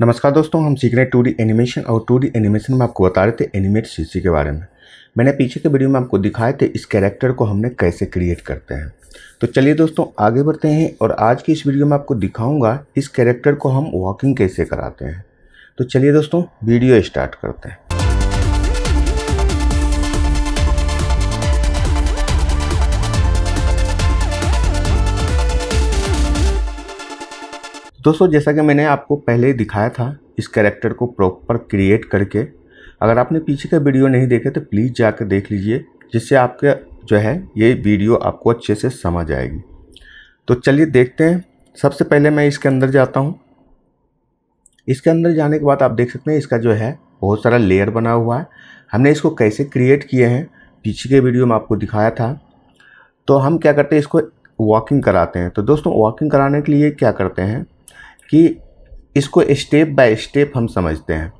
नमस्कार दोस्तों हम सीख रहे हैं टू डी एनिमेशन और टू डी एनिमेशन में आपको बता रहे थे एनिमेट सीसी के बारे में मैंने पीछे के वीडियो में आपको दिखाए थे इस कैरेक्टर को हमने कैसे क्रिएट करते हैं तो चलिए दोस्तों आगे बढ़ते हैं और आज की इस वीडियो में आपको दिखाऊंगा इस कैरेक्टर को हम वॉकिंग कैसे कराते हैं तो चलिए दोस्तों वीडियो स्टार्ट करते हैं दोस्तों जैसा कि मैंने आपको पहले ही दिखाया था इस कैरेक्टर को प्रॉपर क्रिएट करके अगर आपने पीछे का वीडियो नहीं देखे तो प्लीज़ जाकर देख लीजिए जिससे आपके जो है ये वीडियो आपको अच्छे से समझ आएगी तो चलिए देखते हैं सबसे पहले मैं इसके अंदर जाता हूँ इसके अंदर जाने के बाद आप देख सकते हैं इसका जो है बहुत सारा लेयर बना हुआ है हमने इसको कैसे क्रिएट किए हैं पीछे के वीडियो में आपको दिखाया था तो हम क्या करते हैं इसको वॉकिंग कराते हैं तो दोस्तों वॉकिंग कराने के लिए क्या करते हैं कि इसको स्टेप बाय स्टेप हम समझते हैं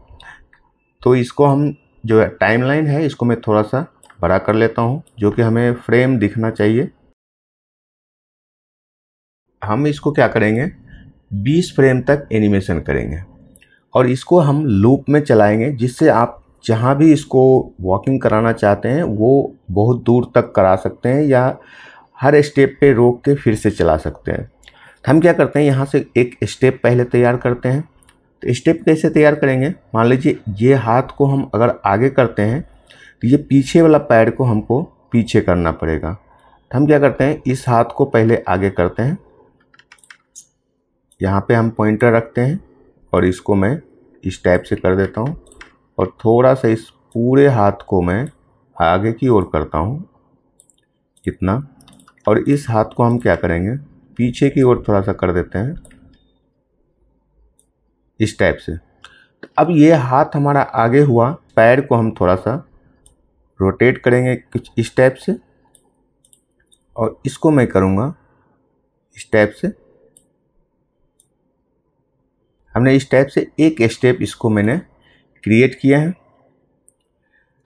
तो इसको हम जो टाइमलाइन है इसको मैं थोड़ा सा बड़ा कर लेता हूँ जो कि हमें फ्रेम दिखना चाहिए हम इसको क्या करेंगे 20 फ्रेम तक एनिमेशन करेंगे और इसको हम लूप में चलाएंगे जिससे आप जहाँ भी इसको वॉकिंग कराना चाहते हैं वो बहुत दूर तक करा सकते हैं या हर स्टेप पे रोक के फिर से चला सकते हैं हम क्या करते हैं यहाँ से एक स्टेप पहले तैयार करते हैं तो स्टेप कैसे तैयार करेंगे मान लीजिए ये हाथ को हम अगर आगे करते हैं तो ये पीछे वाला पैर को हमको पीछे करना पड़ेगा तो हम क्या करते हैं इस हाथ को पहले आगे करते हैं यहाँ पे हम पॉइंटर रखते हैं और इसको मैं इस टाइप से कर देता हूँ और थोड़ा सा इस पूरे हाथ को मैं आगे की ओर करता हूँ इतना और इस हाथ को हम क्या करेंगे पीछे की ओर थोड़ा सा कर देते हैं इस टाइप से तो अब ये हाथ हमारा आगे हुआ पैर को हम थोड़ा सा रोटेट करेंगे कुछ इस टाइप से और इसको मैं करूँगा इस टाइप से हमने इस टाइप से एक स्टेप इसको मैंने क्रिएट किया है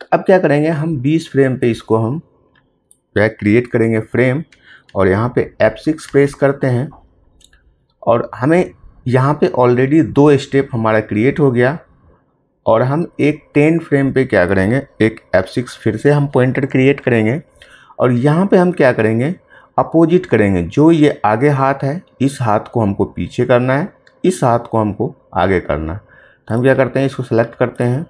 तो अब क्या करेंगे हम 20 फ्रेम पे इसको हम बैक क्रिएट करेंगे फ्रेम और यहाँ पे F6 प्रेस करते हैं और हमें यहाँ पे ऑलरेडी दो स्टेप हमारा क्रिएट हो गया और हम एक टेन फ्रेम पे क्या करेंगे एक F6 फिर से हम पॉइंटर क्रिएट करेंगे और यहाँ पे हम क्या करेंगे अपोजिट करेंगे जो ये आगे हाथ है इस हाथ को हमको पीछे करना है इस हाथ को हमको आगे करना है तो हम क्या करते हैं इसको सेलेक्ट करते हैं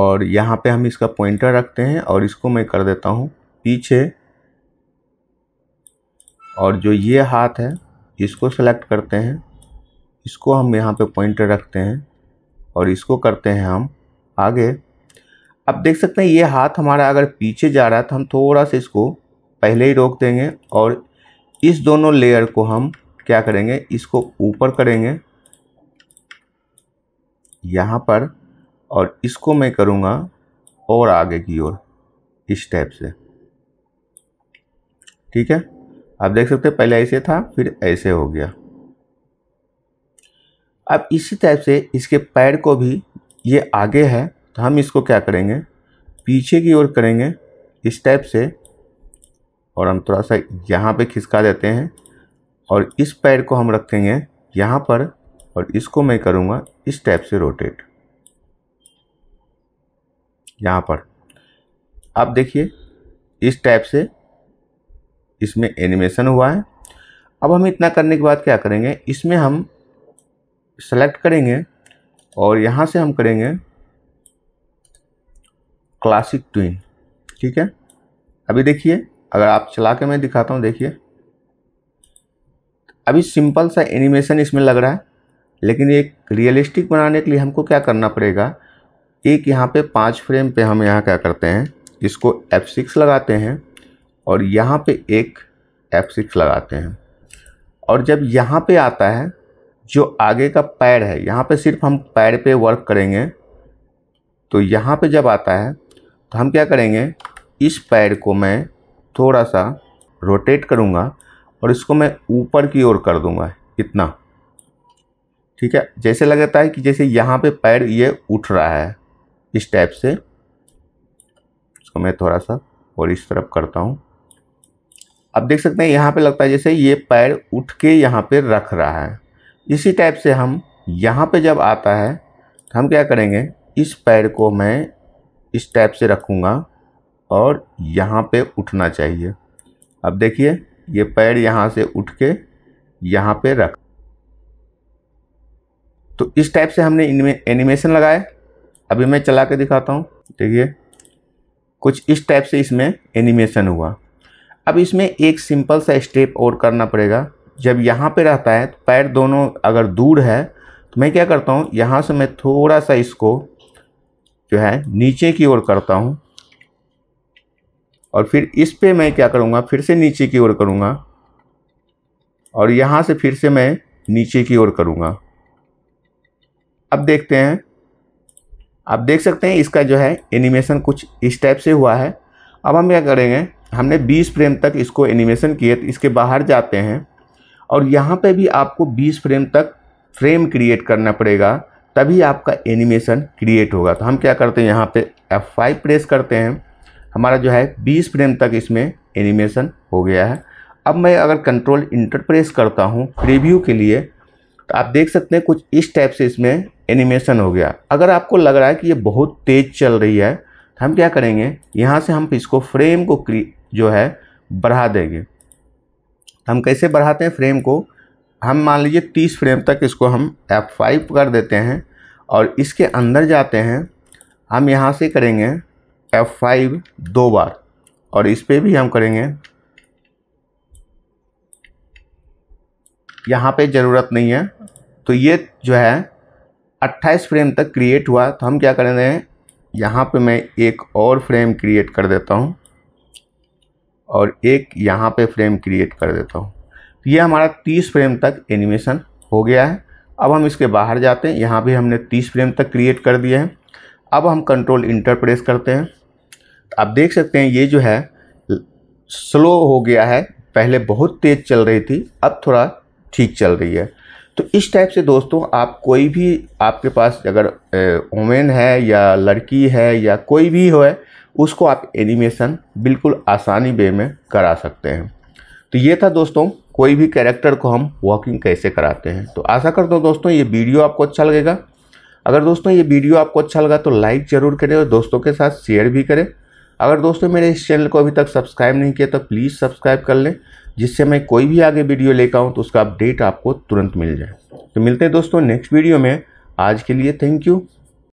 और यहाँ पे हम इसका पॉइंटर रखते हैं और इसको मैं कर देता हूँ पीछे और जो ये हाथ है इसको सेलेक्ट करते हैं इसको हम यहाँ पे पॉइंटर रखते हैं और इसको करते हैं हम आगे अब देख सकते हैं ये हाथ हमारा अगर पीछे जा रहा है तो हम थोड़ा सा इसको पहले ही रोक देंगे और इस दोनों लेयर को हम क्या करेंगे इसको ऊपर करेंगे यहाँ पर और इसको मैं करूँगा और आगे की ओर इस टाइप से ठीक है आप देख सकते हैं पहले ऐसे था फिर ऐसे हो गया अब इसी टाइप से इसके पैर को भी ये आगे है तो हम इसको क्या करेंगे पीछे की ओर करेंगे इस टाइप से और हम थोड़ा सा यहाँ पे खिसका देते हैं और इस पैर को हम रखेंगे यहाँ पर और इसको मैं करूँगा इस टाइप से रोटेट यहाँ पर आप देखिए इस टाइप से इसमें एनिमेशन हुआ है अब हम इतना करने के बाद क्या करेंगे इसमें हम सेलेक्ट करेंगे और यहाँ से हम करेंगे क्लासिक ट्विन ठीक है अभी देखिए अगर आप चला के मैं दिखाता हूँ देखिए अभी सिंपल सा एनिमेशन इसमें लग रहा है लेकिन एक रियलिस्टिक बनाने के लिए हमको क्या करना पड़ेगा एक यहाँ पे पाँच फ्रेम पे हम यहाँ क्या करते हैं इसको F6 लगाते हैं और यहाँ पे एक एफ सिक्स लगाते हैं और जब यहाँ पे आता है जो आगे का पैर है यहाँ पे सिर्फ हम पैर पे वर्क करेंगे तो यहाँ पे जब आता है तो हम क्या करेंगे इस पैर को मैं थोड़ा सा रोटेट करूँगा और इसको मैं ऊपर की ओर कर दूँगा इतना ठीक है जैसे लगता है कि जैसे यहाँ पे पैर ये उठ रहा है इस टाइप से इसको मैं थोड़ा सा और इस तरफ करता हूँ अब देख सकते हैं यहाँ पे लगता है जैसे ये पैर उठ के यहाँ पे रख रहा है इसी टाइप से हम यहाँ पे जब आता है तो हम क्या करेंगे इस पैर को मैं इस टाइप से रखूँगा और यहाँ पे उठना चाहिए अब देखिए ये पैर यहाँ से उठ के यहाँ पे रख तो इस टाइप से हमने एनिमेशन लगाया अभी मैं चला के दिखाता हूँ देखिए कुछ इस टाइप से इसमें एनिमेशन हुआ अब इसमें एक सिंपल सा स्टेप और करना पड़ेगा जब यहाँ पे रहता है तो पैर दोनों अगर दूर है तो मैं क्या करता हूँ यहाँ से मैं थोड़ा सा इसको जो है नीचे की ओर करता हूँ और फिर इस पे मैं क्या करूँगा फिर से नीचे की ओर करूँगा और यहाँ से फिर से मैं नीचे की ओर करूँगा अब देखते हैं आप देख सकते हैं इसका जो है एनिमेशन कुछ इस टाइप से हुआ है अब हम क्या करेंगे हमने 20 फ्रेम तक इसको एनिमेशन किए तो इसके बाहर जाते हैं और यहाँ पे भी आपको 20 फ्रेम तक फ्रेम क्रिएट करना पड़ेगा तभी आपका एनिमेशन क्रिएट होगा तो हम क्या करते हैं यहाँ पे F5 प्रेस करते हैं हमारा जो है 20 फ्रेम तक इसमें एनिमेशन हो गया है अब मैं अगर कंट्रोल इंटर प्रेस करता हूँ प्रीव्यू के लिए तो आप देख सकते हैं कुछ इस टाइप से इसमें एनिमेशन हो गया अगर आपको लग रहा है कि ये बहुत तेज़ चल रही है हम क्या करेंगे यहाँ से हम इसको फ्रेम को जो है बढ़ा देंगे हम कैसे बढ़ाते हैं फ्रेम को हम मान लीजिए तीस फ्रेम तक इसको हम F5 कर देते हैं और इसके अंदर जाते हैं हम यहाँ से करेंगे F5 दो बार और इस पर भी हम करेंगे यहाँ पे ज़रूरत नहीं है तो ये जो है 28 फ्रेम तक क्रिएट हुआ तो हम क्या करेंगे यहाँ पे मैं एक और फ्रेम क्रिएट कर देता हूँ और एक यहाँ पे फ्रेम क्रिएट कर देता हूँ तो ये हमारा तीस फ्रेम तक एनिमेशन हो गया है अब हम इसके बाहर जाते हैं यहाँ भी हमने तीस फ्रेम तक क्रिएट कर दिए हैं अब हम कंट्रोल इंटर प्रेस करते हैं आप देख सकते हैं ये जो है स्लो हो गया है पहले बहुत तेज़ चल रही थी अब थोड़ा ठीक चल रही है तो इस टाइप से दोस्तों आप कोई भी आपके पास अगर वोमेन है या लड़की है या कोई भी हो है उसको आप एनिमेशन बिल्कुल आसानी वे में करा सकते हैं तो ये था दोस्तों कोई भी कैरेक्टर को हम वॉकिंग कैसे कराते हैं तो आशा करता हूँ दोस्तों ये वीडियो आपको अच्छा लगेगा अगर दोस्तों ये वीडियो आपको अच्छा लगा तो लाइक ज़रूर करें और दोस्तों के साथ शेयर भी करें अगर दोस्तों मेरे इस चैनल को अभी तक सब्सक्राइब नहीं किया तो प्लीज़ सब्सक्राइब कर लें जिससे मैं कोई भी आगे वीडियो लेकर आऊँ तो उसका अपडेट आपको तुरंत मिल जाए तो मिलते हैं दोस्तों नेक्स्ट वीडियो में आज के लिए थैंक यू